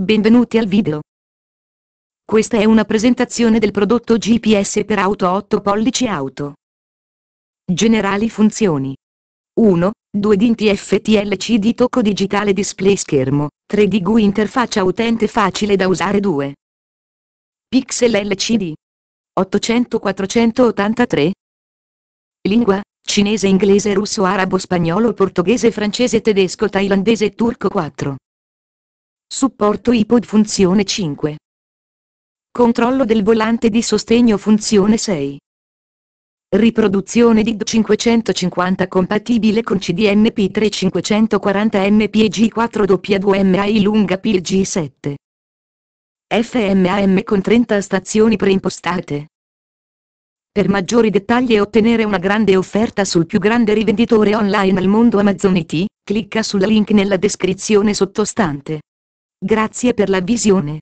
Benvenuti al video. Questa è una presentazione del prodotto GPS per auto 8 pollici auto. Generali funzioni. 1. 2 dinti FTLC di tocco digitale display schermo, 3D GUI interfaccia utente facile da usare 2. Pixel LCD. 800-483. Lingua, cinese inglese russo arabo spagnolo portoghese francese tedesco thailandese turco 4. Supporto iPod funzione 5. Controllo del volante di sostegno funzione 6. Riproduzione DID 550 compatibile con CDMP 540 MPG 4W2MI lunga PG7. FMAM con 30 stazioni preimpostate. Per maggiori dettagli e ottenere una grande offerta sul più grande rivenditore online al mondo Amazon IT, clicca sul link nella descrizione sottostante. Grazie per la visione.